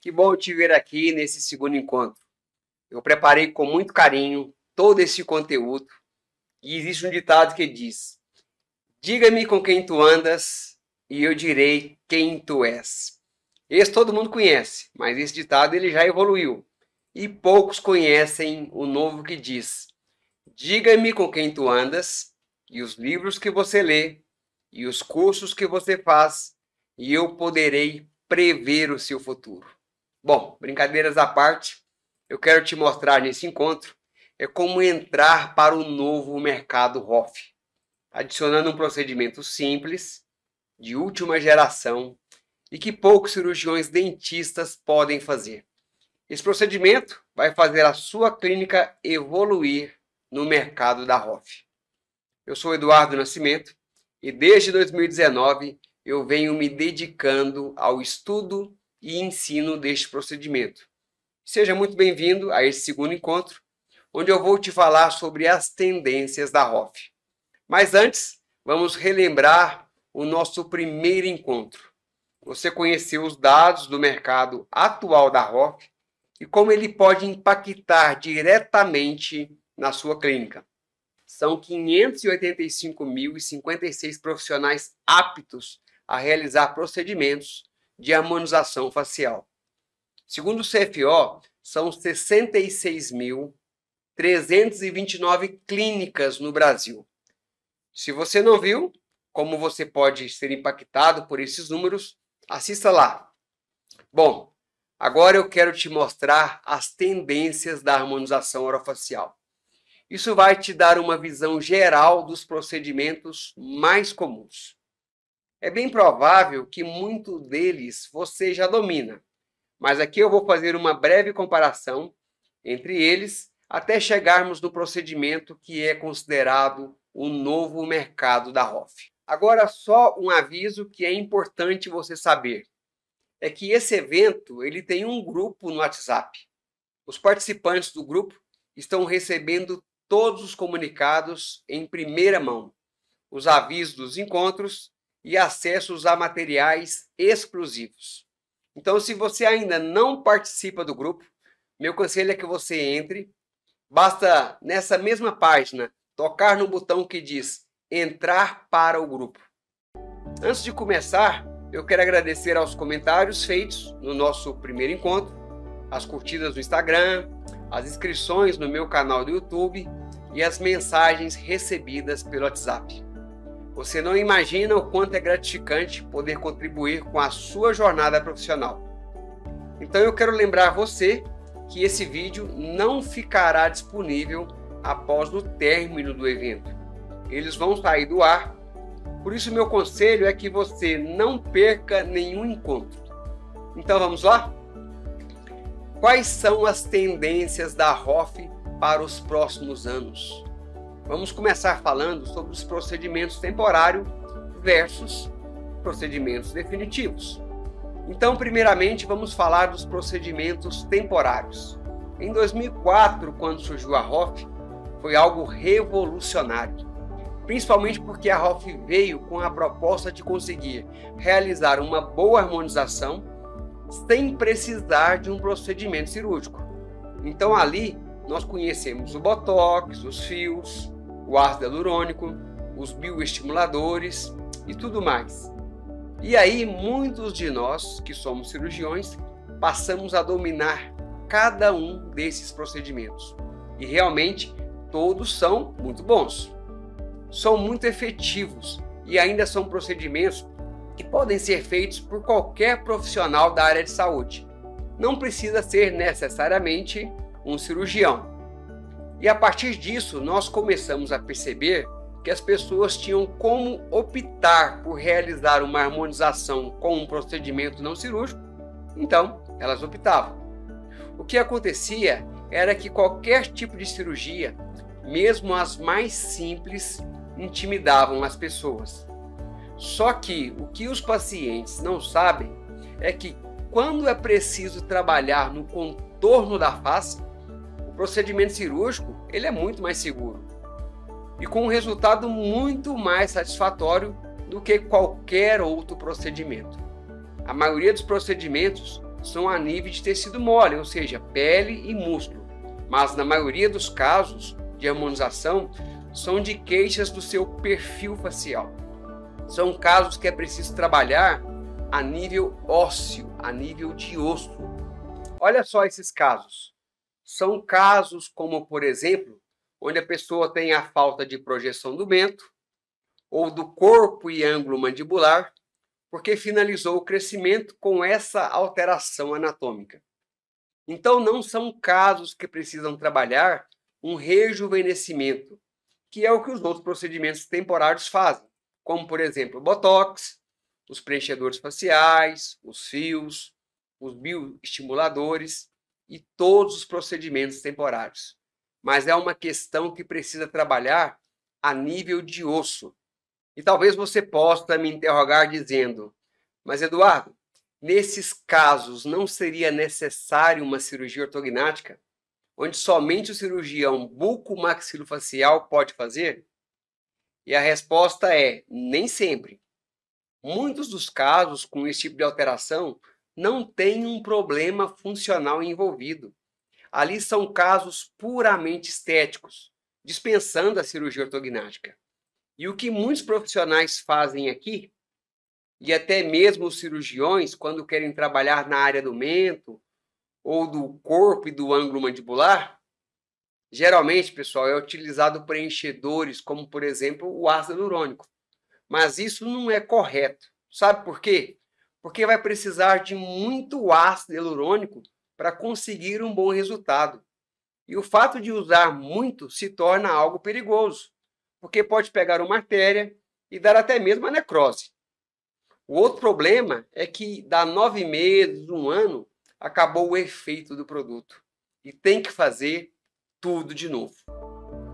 Que bom te ver aqui nesse segundo encontro. Eu preparei com muito carinho todo esse conteúdo e existe um ditado que diz: Diga-me com quem tu andas e eu direi quem tu és. Esse todo mundo conhece, mas esse ditado ele já evoluiu e poucos conhecem o novo que diz: Diga-me com quem tu andas e os livros que você lê e os cursos que você faz e eu poderei prever o seu futuro. Bom, brincadeiras à parte, eu quero te mostrar nesse encontro é como entrar para o novo mercado Hoff, adicionando um procedimento simples, de última geração e que poucos cirurgiões dentistas podem fazer. Esse procedimento vai fazer a sua clínica evoluir no mercado da Hoff. Eu sou Eduardo Nascimento e desde 2019 eu venho me dedicando ao estudo e ensino deste procedimento. Seja muito bem-vindo a este segundo encontro, onde eu vou te falar sobre as tendências da ROF. Mas antes, vamos relembrar o nosso primeiro encontro. Você conheceu os dados do mercado atual da ROF e como ele pode impactar diretamente na sua clínica. São 585.056 profissionais aptos a realizar procedimentos de harmonização facial. Segundo o CFO, são 66.329 clínicas no Brasil. Se você não viu como você pode ser impactado por esses números, assista lá. Bom, agora eu quero te mostrar as tendências da harmonização orofacial. Isso vai te dar uma visão geral dos procedimentos mais comuns. É bem provável que muito deles você já domina, mas aqui eu vou fazer uma breve comparação entre eles até chegarmos no procedimento que é considerado o novo mercado da ROF. Agora, só um aviso que é importante você saber. É que esse evento ele tem um grupo no WhatsApp. Os participantes do grupo estão recebendo todos os comunicados em primeira mão, os avisos dos encontros e acessos a materiais exclusivos. Então, se você ainda não participa do grupo, meu conselho é que você entre. Basta nessa mesma página tocar no botão que diz entrar para o grupo. Antes de começar, eu quero agradecer aos comentários feitos no nosso primeiro encontro, as curtidas no Instagram, as inscrições no meu canal do YouTube e as mensagens recebidas pelo WhatsApp. Você não imagina o quanto é gratificante poder contribuir com a sua jornada profissional. Então eu quero lembrar você que esse vídeo não ficará disponível após o término do evento. Eles vão sair do ar. Por isso meu conselho é que você não perca nenhum encontro. Então vamos lá? Quais são as tendências da ROF para os próximos anos? Vamos começar falando sobre os procedimentos temporários versus procedimentos definitivos. Então, primeiramente, vamos falar dos procedimentos temporários. Em 2004, quando surgiu a ROF, foi algo revolucionário, principalmente porque a ROF veio com a proposta de conseguir realizar uma boa harmonização sem precisar de um procedimento cirúrgico. Então, ali, nós conhecemos o botox, os fios, o ácido hialurônico, os bioestimuladores e tudo mais. E aí, muitos de nós que somos cirurgiões passamos a dominar cada um desses procedimentos. E realmente, todos são muito bons. São muito efetivos e ainda são procedimentos que podem ser feitos por qualquer profissional da área de saúde. Não precisa ser necessariamente um cirurgião. E a partir disso, nós começamos a perceber que as pessoas tinham como optar por realizar uma harmonização com um procedimento não cirúrgico, então elas optavam. O que acontecia era que qualquer tipo de cirurgia, mesmo as mais simples, intimidavam as pessoas. Só que o que os pacientes não sabem é que quando é preciso trabalhar no contorno da face, procedimento cirúrgico ele é muito mais seguro e com um resultado muito mais satisfatório do que qualquer outro procedimento. A maioria dos procedimentos são a nível de tecido mole, ou seja, pele e músculo, mas na maioria dos casos de harmonização são de queixas do seu perfil facial. São casos que é preciso trabalhar a nível ósseo, a nível de osso. Olha só esses casos são casos como, por exemplo, onde a pessoa tem a falta de projeção do mento ou do corpo e ângulo mandibular, porque finalizou o crescimento com essa alteração anatômica. Então, não são casos que precisam trabalhar um rejuvenescimento, que é o que os outros procedimentos temporários fazem, como, por exemplo, o botox, os preenchedores faciais, os fios, os bioestimuladores e todos os procedimentos temporários. Mas é uma questão que precisa trabalhar a nível de osso. E talvez você possa me interrogar dizendo: Mas Eduardo, nesses casos não seria necessário uma cirurgia ortognática, onde somente o cirurgião bucomaxilofacial pode fazer? E a resposta é: nem sempre. Muitos dos casos com esse tipo de alteração não tem um problema funcional envolvido. Ali são casos puramente estéticos, dispensando a cirurgia ortognática. E o que muitos profissionais fazem aqui, e até mesmo os cirurgiões, quando querem trabalhar na área do mento, ou do corpo e do ângulo mandibular, geralmente, pessoal, é utilizado preenchedores, como por exemplo o ácido hialurônico. Mas isso não é correto. Sabe por quê? porque vai precisar de muito ácido hialurônico para conseguir um bom resultado. E o fato de usar muito se torna algo perigoso, porque pode pegar uma artéria e dar até mesmo a necrose. O outro problema é que, dá nove meses, um ano, acabou o efeito do produto e tem que fazer tudo de novo.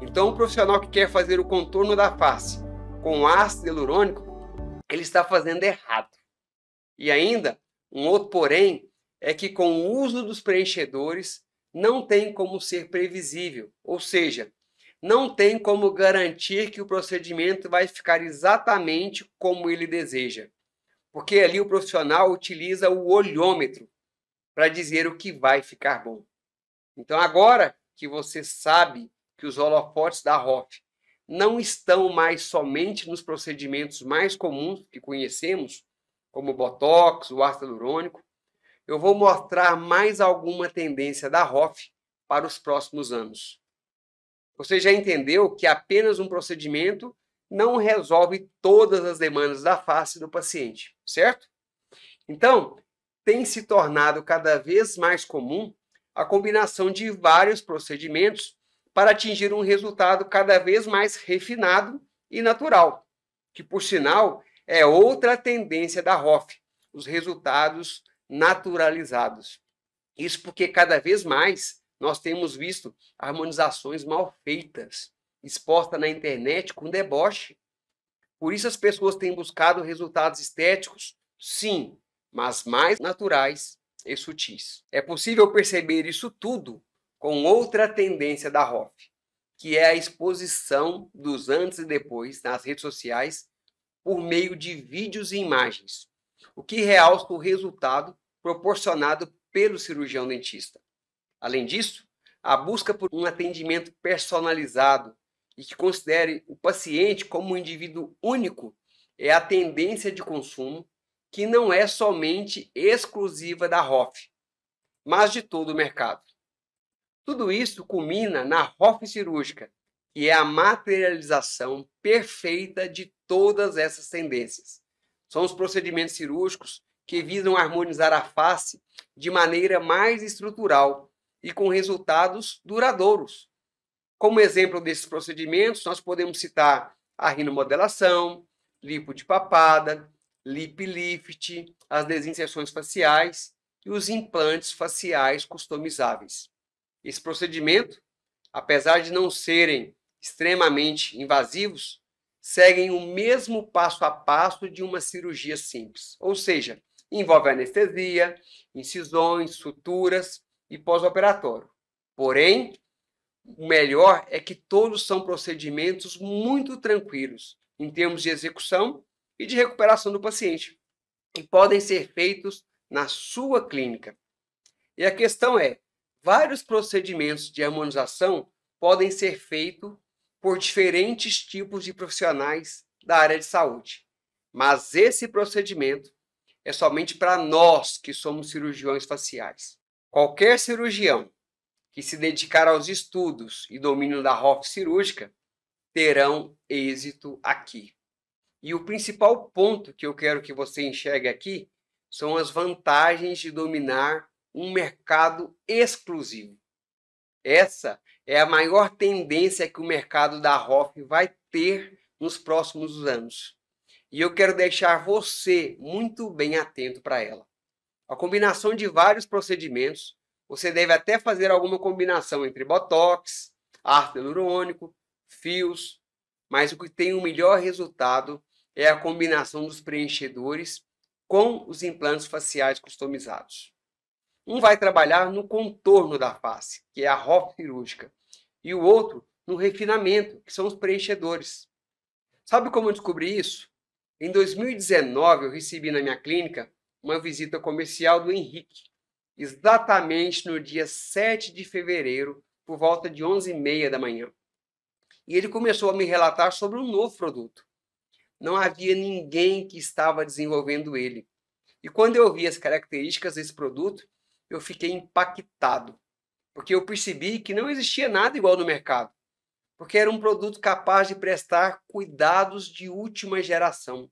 Então, o profissional que quer fazer o contorno da face com ácido hialurônico, ele está fazendo errado. E ainda, um outro porém é que com o uso dos preenchedores não tem como ser previsível, ou seja, não tem como garantir que o procedimento vai ficar exatamente como ele deseja, porque ali o profissional utiliza o olhômetro para dizer o que vai ficar bom. Então, agora que você sabe que os holofotes da ROF não estão mais somente nos procedimentos mais comuns que conhecemos, como o Botox, o ácido hialurônico. Eu vou mostrar mais alguma tendência da ROF para os próximos anos. Você já entendeu que apenas um procedimento não resolve todas as demandas da face do paciente, certo? Então, tem se tornado cada vez mais comum a combinação de vários procedimentos para atingir um resultado cada vez mais refinado e natural, que por sinal é outra tendência da ROF, os resultados naturalizados. Isso porque cada vez mais nós temos visto harmonizações mal feitas, expostas na internet com deboche. Por isso as pessoas têm buscado resultados estéticos, sim, mas mais naturais e sutis. É possível perceber isso tudo com outra tendência da ROF, que é a exposição dos antes e depois nas redes sociais por meio de vídeos e imagens, o que realça o resultado proporcionado pelo cirurgião dentista. Além disso, a busca por um atendimento personalizado e que considere o paciente como um indivíduo único é a tendência de consumo que não é somente exclusiva da Hoff, mas de todo o mercado. Tudo isso culmina na Hoff cirúrgica, que é a materialização perfeita de todas essas tendências. São os procedimentos cirúrgicos que visam harmonizar a face de maneira mais estrutural e com resultados duradouros. Como exemplo desses procedimentos, nós podemos citar a rinomodelação, lipo de papada, lip lift, as desinserções faciais e os implantes faciais customizáveis. Esse procedimento, apesar de não serem extremamente invasivos, seguem o mesmo passo a passo de uma cirurgia simples, ou seja, envolve anestesia, incisões, suturas e pós-operatório. Porém, o melhor é que todos são procedimentos muito tranquilos em termos de execução e de recuperação do paciente e podem ser feitos na sua clínica. E a questão é: vários procedimentos de harmonização podem ser feitos por diferentes tipos de profissionais da área de saúde. Mas esse procedimento é somente para nós que somos cirurgiões faciais. Qualquer cirurgião que se dedicar aos estudos e domínio da ROF cirúrgica terão êxito aqui. E o principal ponto que eu quero que você enxergue aqui são as vantagens de dominar um mercado exclusivo. Essa é a maior tendência que o mercado da ROF vai ter nos próximos anos. E eu quero deixar você muito bem atento para ela. A combinação de vários procedimentos, você deve até fazer alguma combinação entre botox, ácido hialurônico, fios, mas o que tem o melhor resultado é a combinação dos preenchedores com os implantes faciais customizados. Um vai trabalhar no contorno da face, que é a rofa cirúrgica, e o outro no refinamento, que são os preenchedores. Sabe como eu descobri isso? Em 2019, eu recebi na minha clínica uma visita comercial do Henrique, exatamente no dia 7 de fevereiro, por volta de 11h30 da manhã. E ele começou a me relatar sobre um novo produto. Não havia ninguém que estava desenvolvendo ele. E quando eu vi as características desse produto, eu fiquei impactado, porque eu percebi que não existia nada igual no mercado, porque era um produto capaz de prestar cuidados de última geração.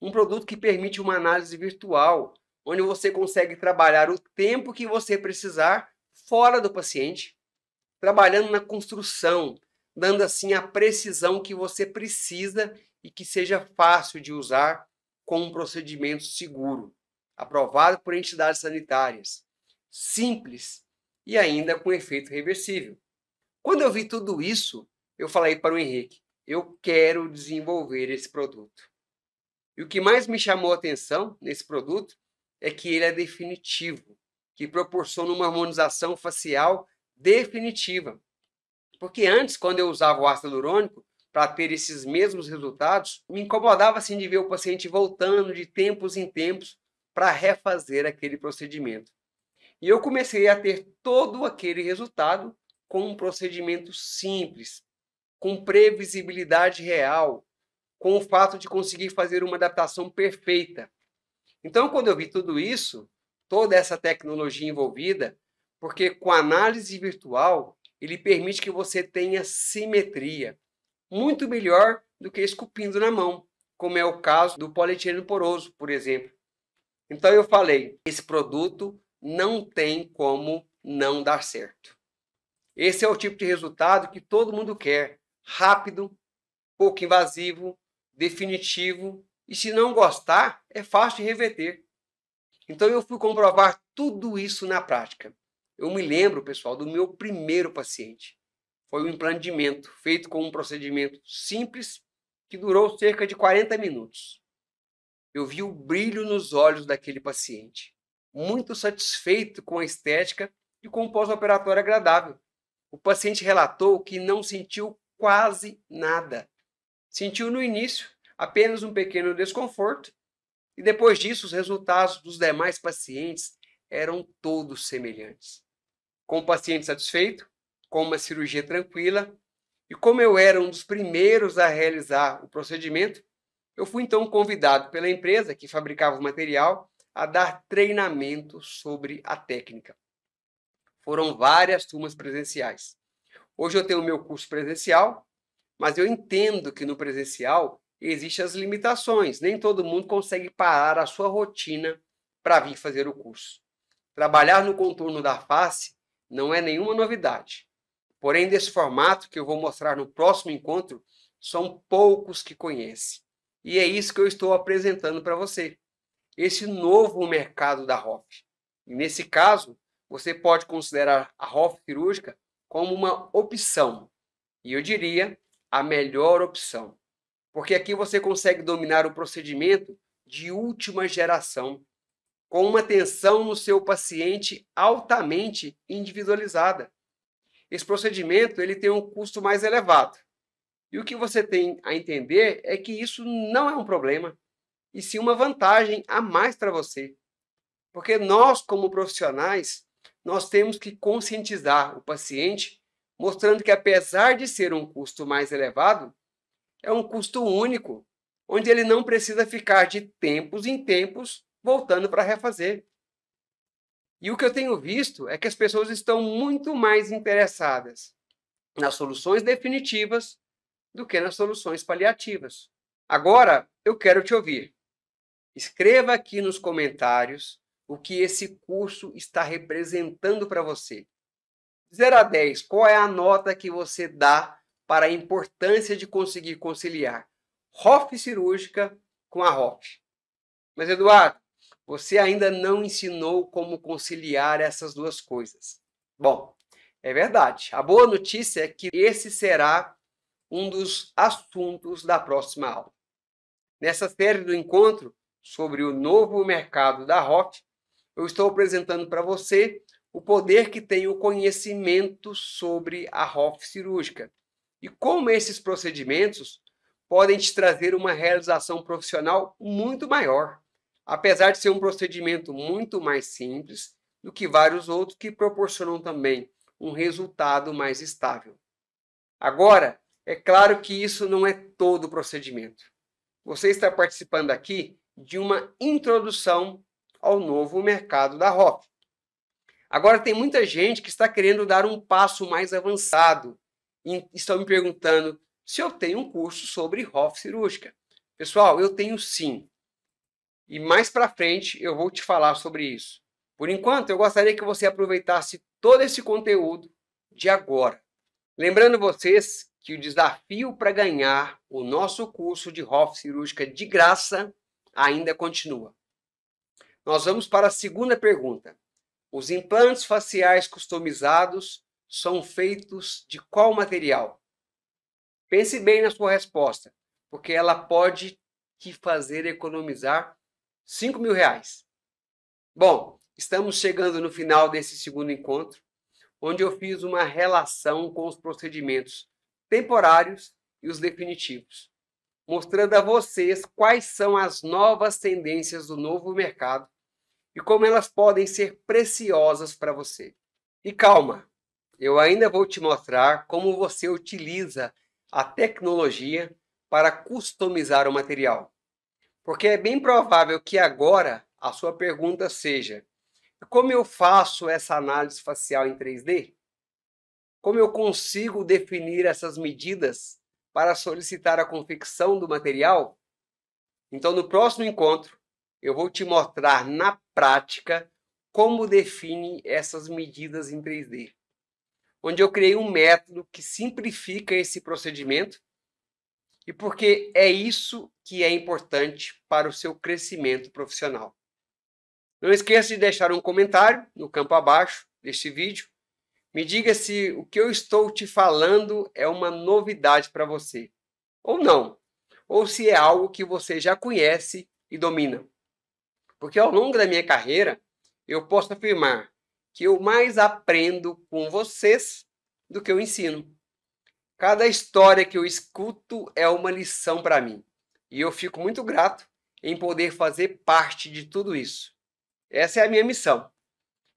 Um produto que permite uma análise virtual, onde você consegue trabalhar o tempo que você precisar fora do paciente, trabalhando na construção, dando assim a precisão que você precisa e que seja fácil de usar com um procedimento seguro, aprovado por entidades sanitárias simples e ainda com efeito reversível. Quando eu vi tudo isso, eu falei para o Henrique: eu quero desenvolver esse produto. E o que mais me chamou a atenção nesse produto é que ele é definitivo, que proporciona uma harmonização facial definitiva. Porque antes, quando eu usava o ácido hialurônico para ter esses mesmos resultados, me incomodava assim de ver o paciente voltando de tempos em tempos para refazer aquele procedimento. E eu comecei a ter todo aquele resultado com um procedimento simples, com previsibilidade real, com o fato de conseguir fazer uma adaptação perfeita. Então, quando eu vi tudo isso, toda essa tecnologia envolvida, porque com a análise virtual ele permite que você tenha simetria, muito melhor do que esculpindo na mão, como é o caso do polietileno poroso, por exemplo. Então eu falei, esse produto não tem como não dar certo. Esse é o tipo de resultado que todo mundo quer: rápido, pouco invasivo, definitivo. E se não gostar, é fácil de reverter. Então eu fui comprovar tudo isso na prática. Eu me lembro, pessoal, do meu primeiro paciente. Foi um implantamento feito com um procedimento simples que durou cerca de 40 minutos. Eu vi o brilho nos olhos daquele paciente muito satisfeito com a estética e com o pós-operatório agradável. O paciente relatou que não sentiu quase nada. Sentiu no início apenas um pequeno desconforto e depois disso os resultados dos demais pacientes eram todos semelhantes. Com o paciente satisfeito, com uma cirurgia tranquila e como eu era um dos primeiros a realizar o procedimento, eu fui então convidado pela empresa que fabricava o material a dar treinamento sobre a técnica. Foram várias turmas presenciais. Hoje eu tenho o meu curso presencial, mas eu entendo que no presencial existem as limitações. Nem todo mundo consegue parar a sua rotina para vir fazer o curso. Trabalhar no contorno da face não é nenhuma novidade. Porém, desse formato que eu vou mostrar no próximo encontro, são poucos que conhecem. E é isso que eu estou apresentando para você esse novo mercado da ROF. nesse caso, você pode considerar a ROF cirúrgica como uma opção. E eu diria a melhor opção. Porque aqui você consegue dominar o procedimento de última geração, com uma atenção no seu paciente altamente individualizada. Esse procedimento ele tem um custo mais elevado. E o que você tem a entender é que isso não é um problema e sim uma vantagem a mais para você. Porque nós, como profissionais, nós temos que conscientizar o paciente, mostrando que apesar de ser um custo mais elevado, é um custo único, onde ele não precisa ficar de tempos em tempos voltando para refazer. E o que eu tenho visto é que as pessoas estão muito mais interessadas nas soluções definitivas do que nas soluções paliativas. Agora, eu quero te ouvir. Escreva aqui nos comentários o que esse curso está representando para você. 0 a 10, qual é a nota que você dá para a importância de conseguir conciliar HOF cirúrgica com a HOF? Mas, Eduardo, você ainda não ensinou como conciliar essas duas coisas. Bom, é verdade. A boa notícia é que esse será um dos assuntos da próxima aula. Nessa série do encontro, sobre o novo mercado da ROC, eu estou apresentando para você o poder que tem o conhecimento sobre a ROC cirúrgica e como esses procedimentos podem te trazer uma realização profissional muito maior, apesar de ser um procedimento muito mais simples do que vários outros que proporcionam também um resultado mais estável. Agora, é claro que isso não é todo o procedimento. Você está participando aqui de uma introdução ao novo mercado da ROP. Agora tem muita gente que está querendo dar um passo mais avançado e estão me perguntando se eu tenho um curso sobre ROF cirúrgica. Pessoal, eu tenho sim. E mais para frente eu vou te falar sobre isso. Por enquanto, eu gostaria que você aproveitasse todo esse conteúdo de agora. Lembrando vocês que o desafio para ganhar o nosso curso de ROF cirúrgica de graça ainda continua. Nós vamos para a segunda pergunta. Os implantes faciais customizados são feitos de qual material? Pense bem na sua resposta, porque ela pode te fazer economizar 5 mil reais. Bom, estamos chegando no final desse segundo encontro, onde eu fiz uma relação com os procedimentos temporários e os definitivos mostrando a vocês quais são as novas tendências do novo mercado e como elas podem ser preciosas para você. E calma, eu ainda vou te mostrar como você utiliza a tecnologia para customizar o material. Porque é bem provável que agora a sua pergunta seja: como eu faço essa análise facial em 3D? Como eu consigo definir essas medidas para solicitar a confecção do material? Então, no próximo encontro, eu vou te mostrar na prática como define essas medidas em 3D, onde eu criei um método que simplifica esse procedimento e porque é isso que é importante para o seu crescimento profissional. Não esqueça de deixar um comentário no campo abaixo deste vídeo me diga se o que eu estou te falando é uma novidade para você, ou não, ou se é algo que você já conhece e domina. Porque ao longo da minha carreira, eu posso afirmar que eu mais aprendo com vocês do que eu ensino. Cada história que eu escuto é uma lição para mim, e eu fico muito grato em poder fazer parte de tudo isso. Essa é a minha missão.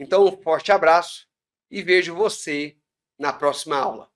Então, um forte abraço e vejo você na próxima aula.